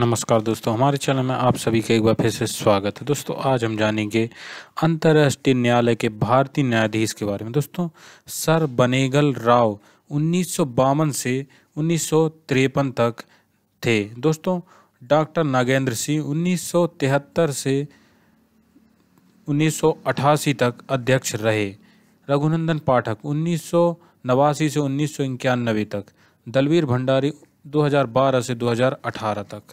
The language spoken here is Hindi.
नमस्कार दोस्तों हमारे चैनल में आप सभी का एक बार फिर से स्वागत है दोस्तों आज हम जानेंगे अंतर्राष्ट्रीय न्यायालय के भारतीय न्यायाधीश के बारे में दोस्तों सर बनेगल राव उन्नीस से उन्नीस तक थे दोस्तों डॉक्टर नागेंद्र सिंह उन्नीस से उन्नीस तक अध्यक्ष रहे रघुनंदन पाठक उन्नीस से उन्नीस तक दलवीर भंडारी 2012 से 2018 तक